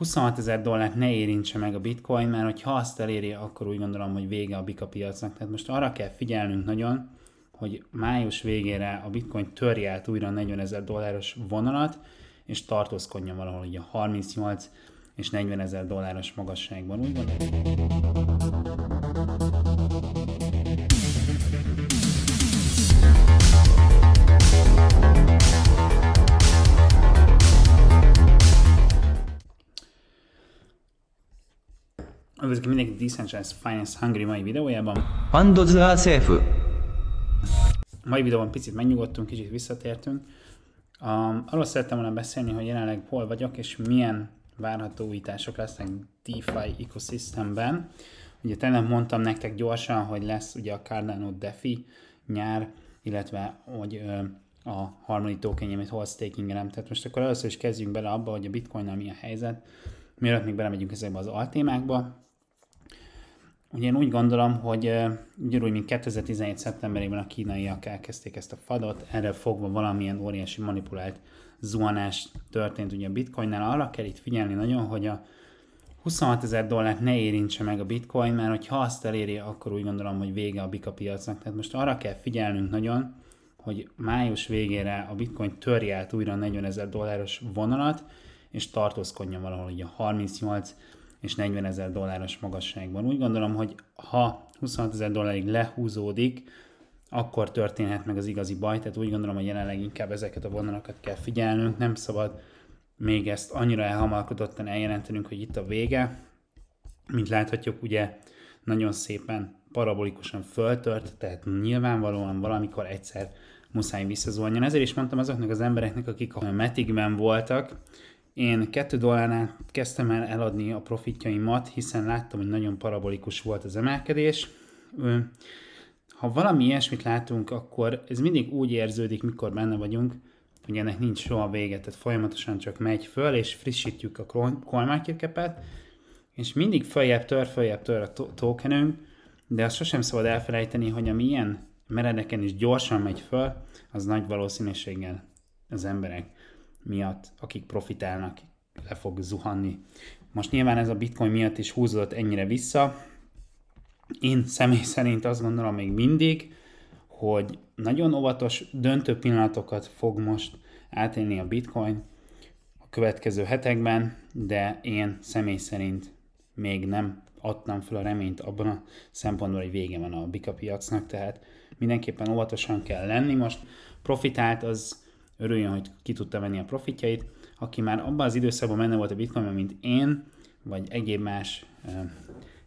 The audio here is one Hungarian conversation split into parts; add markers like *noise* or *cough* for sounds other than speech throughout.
26 ezer dollárt ne érintse meg a bitcoin, mert hogyha azt eléri, akkor úgy gondolom, hogy vége a bika piacnak. Tehát most arra kell figyelnünk nagyon, hogy május végére a bitcoin törje át újra a 40 ezer dolláros vonalat, és tartózkodjon valahol ugye 38 és 40 ezer dolláros magasságban. Úgy gondolom. Üdvözlök mindenkit Decentralized Finance Hungary mai videójában. A mai videóban picit megnyugodtunk, kicsit visszatértünk. Um, arról szerettem volna beszélni, hogy jelenleg hol vagyok, és milyen várható újítások lesznek DeFi ecosystemben. Ugye tényleg mondtam nektek gyorsan, hogy lesz ugye a Cardano DeFi nyár, illetve hogy ö, a harmadik amit hol nem. Tehát most akkor először is kezdjünk bele abba, hogy a Bitcoin mi a helyzet, mielőtt még belemegyünk ezekbe az altémákba. Ugye én úgy gondolom, hogy ugyanúgy, mint 2017. szeptemberében a kínaiak elkezdték ezt a fadot, erre fogva valamilyen óriási manipulált zuhanás történt ugye a bitcoinnál. Arra kell itt figyelni nagyon, hogy a 26 ezer dollárt ne érintse meg a bitcoin, mert hogyha azt eléri, akkor úgy gondolom, hogy vége a bika piacnak. Tehát most arra kell figyelnünk nagyon, hogy május végére a bitcoin törje át újra a 40 ezer dolláros vonalat, és tartózkodjon valahol ugye a 38 és 40 ezer dolláros magasságban. Úgy gondolom, hogy ha 26 ezer dollárig lehúzódik, akkor történhet meg az igazi baj, tehát úgy gondolom, hogy jelenleg inkább ezeket a vonalakat kell figyelnünk, nem szabad még ezt annyira elhamarkodottan eljelentenünk, hogy itt a vége. Mint láthatjuk, ugye nagyon szépen parabolikusan föltört, tehát nyilvánvalóan valamikor egyszer muszáj visszazuhanjon. Ezért is mondtam azoknak az embereknek, akik a metigben voltak, én 2 dollárnál kezdtem el eladni a profitjaimat, hiszen láttam, hogy nagyon parabolikus volt az emelkedés. Ha valami ilyesmit látunk, akkor ez mindig úgy érződik, mikor benne vagyunk, hogy ennek nincs soha vége, tehát folyamatosan csak megy föl, és frissítjük a kormányképet, és mindig följebb tör, följebb tör a tokenünk, de azt sosem szabad elfelejteni, hogy ami ilyen meredeken is gyorsan megy föl, az nagy valószínűséggel az emberek miatt, akik profitálnak, le fog zuhanni. Most nyilván ez a bitcoin miatt is húzódott ennyire vissza. Én személy szerint azt gondolom még mindig, hogy nagyon óvatos döntő pillanatokat fog most átélni a bitcoin a következő hetekben, de én személy szerint még nem adtam fel a reményt abban a szempontból, hogy vége van a bika piacnak, tehát mindenképpen óvatosan kell lenni. Most profitált az örüljön, hogy ki tudta venni a profitjait. Aki már abban az időszakban menne volt a bitcoin mint én, vagy egyéb más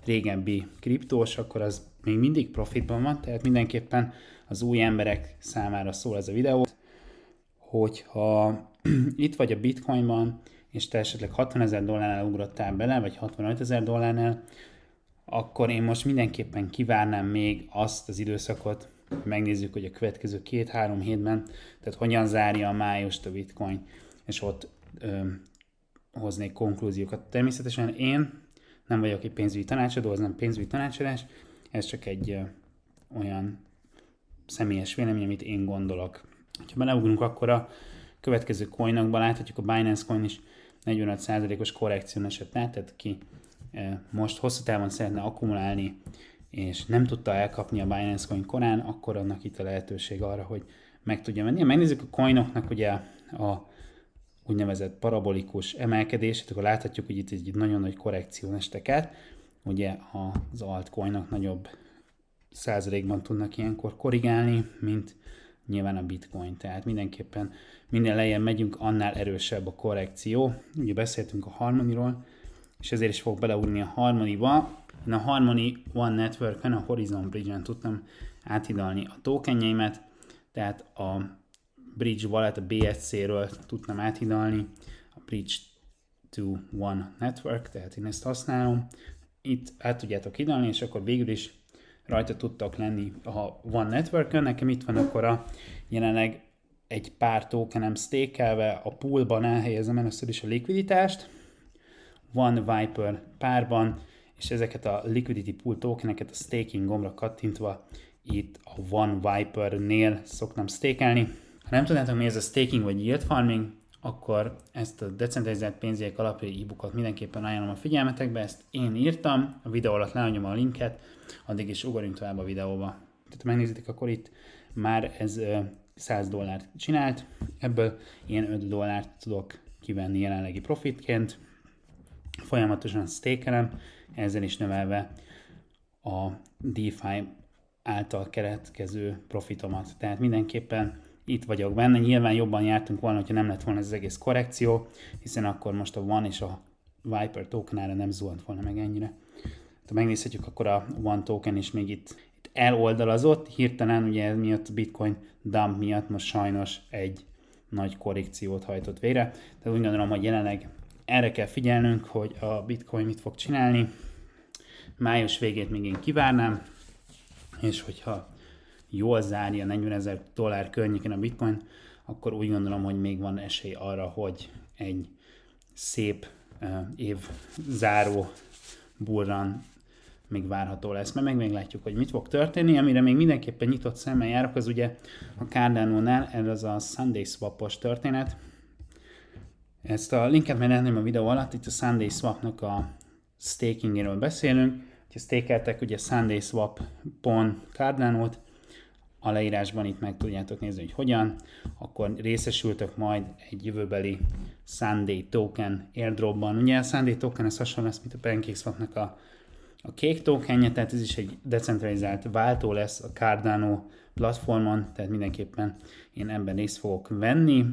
régebbi kriptós, akkor az még mindig profitban van, tehát mindenképpen az új emberek számára szól ez a videó, hogyha *clears throat* itt vagy a bitcoinban, és te esetleg 60 ezer dollárnál ugrottál bele, vagy 65 ezer dollárnál, akkor én most mindenképpen kivárnám még azt az időszakot, megnézzük, hogy a következő két-három hétben, tehát hogyan zárja a május a bitcoin, és ott ö, hoznék konklúziókat. Természetesen én nem vagyok egy pénzügyi tanácsadó, az nem pénzügyi tanácsadás, ez csak egy ö, olyan személyes vélemény, amit én gondolok. Ha beleugrunk, akkor a következő coinokban láthatjuk a Binance Coin is 45%-os korrekción esett át, tehát ki most hosszú távon szeretne akkumulálni és nem tudta elkapni a Binance Coin korán, akkor annak itt a lehetőség arra, hogy meg tudja menni. Megnézzük a coinoknak ugye a úgynevezett parabolikus emelkedését, akkor láthatjuk, hogy itt egy nagyon nagy korrekción estek át. Ugye az altcoinok nagyobb százalékban tudnak ilyenkor korrigálni, mint nyilván a bitcoin. Tehát mindenképpen minél lejjebb megyünk, annál erősebb a korrekció. Ugye beszéltünk a harmoniról, és ezért is fog beleúrni a harmoniba, én a Harmony One network a Horizon Bridge-en tudtam áthidalni a tokenjeimet, tehát a Bridge Wallet, a BSC-ről tudtam áthidalni a Bridge to One Network, tehát én ezt használom. Itt át tudjátok hidalni, és akkor végül is rajta tudtak lenni a One Network-ön. Nekem itt van akkor a jelenleg egy pár tokenem stékelve, a poolban elhelyezem először is a likviditást, One Viper párban, és ezeket a liquidity pool tokeneket a staking gombra kattintva itt a One Viper-nél szoktam stékelni. Ha nem tudnátok mi ez a staking vagy yield farming, akkor ezt a decentralizált pénzügyek alapjai e-bookot mindenképpen ajánlom a figyelmetekbe, ezt én írtam, a videó alatt leanyom a linket, addig is ugorjunk tovább a videóba. Tehát ha megnézitek, akkor itt már ez 100 dollárt csinált, ebből én 5 dollárt tudok kivenni jelenlegi profitként, folyamatosan stékelem, ezzel is növelve a DeFi által keretkező profitomat. Tehát mindenképpen itt vagyok benne. Nyilván jobban jártunk volna, hogyha nem lett volna ez az egész korrekció, hiszen akkor most a One és a Viper tokenára nem zuhant volna meg ennyire. Ha megnézhetjük, akkor a One token is még itt, itt eloldalazott, hirtelen ugye ez miatt Bitcoin dump miatt most sajnos egy nagy korrekciót hajtott végre. Tehát úgy gondolom, hogy jelenleg erre kell figyelnünk, hogy a bitcoin mit fog csinálni. Május végét még én kivárnám, és hogyha jól zárja 40 ezer dollár környékén a bitcoin, akkor úgy gondolom, hogy még van esély arra, hogy egy szép év záró burran még várható lesz, mert meg látjuk, hogy mit fog történni, amire még mindenképpen nyitott szemmel járok, az ugye a Cardano-nál, ez az a Sunday Swapos történet, ezt a linket majd elném a videó alatt, itt a Sunday Swap-nak a stakingéről beszélünk. Ha stakeltek ugye Sunday Swap.pon Cardano-t, a leírásban itt meg tudjátok nézni, hogy hogyan, akkor részesültök majd egy jövőbeli Sunday Token airdropban. Ugye a Sunday Token ez hasonló lesz, mint a PancakeSwap-nak a, a kék tokenje, tehát ez is egy decentralizált váltó lesz a Cardano platformon, tehát mindenképpen én ebben részt fogok venni.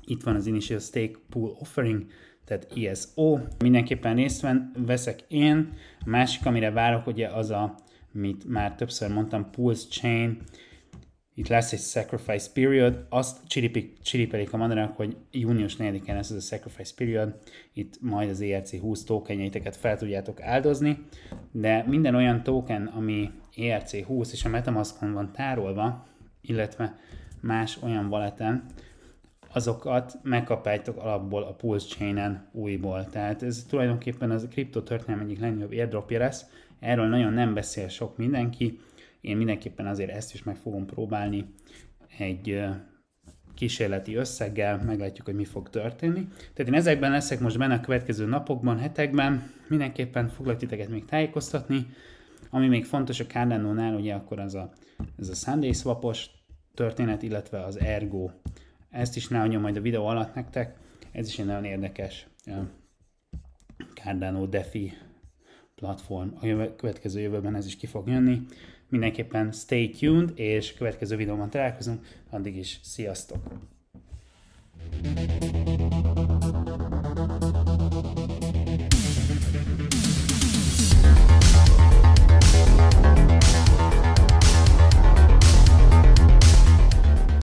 Itt van az Initial Stake Pool Offering, tehát ISO. Mindenképpen részt veszek én. A másik, amire várok, ugye az a, amit már többször mondtam, Pulse Chain. Itt lesz egy sacrifice period, azt csiripik, csiripelik a madarak, hogy június 4-én lesz ez a sacrifice period, itt majd az ERC 20 tokenjeiteket fel tudjátok áldozni, de minden olyan token, ami ERC 20 és a Metamaskon van tárolva, illetve más olyan valeten, azokat megkapjátok alapból a Pulse Chain-en újból. Tehát ez tulajdonképpen az a történelem egyik legnagyobb airdropja lesz. Erről nagyon nem beszél sok mindenki. Én mindenképpen azért ezt is meg fogom próbálni egy kísérleti összeggel, meglátjuk, hogy mi fog történni. Tehát én ezekben leszek most benne a következő napokban, hetekben, mindenképpen foglak titeket még tájékoztatni. Ami még fontos a Cardano-nál, ugye akkor az a, ez a Sunday swap történet, illetve az Ergo ezt is nálam majd a videó alatt nektek. Ez is egy nagyon érdekes Cardano DeFi platform. A jövő, következő jövőben ez is ki fog jönni. Mindenképpen stay tuned, és következő videóban találkozunk. Addig is sziasztok! thank you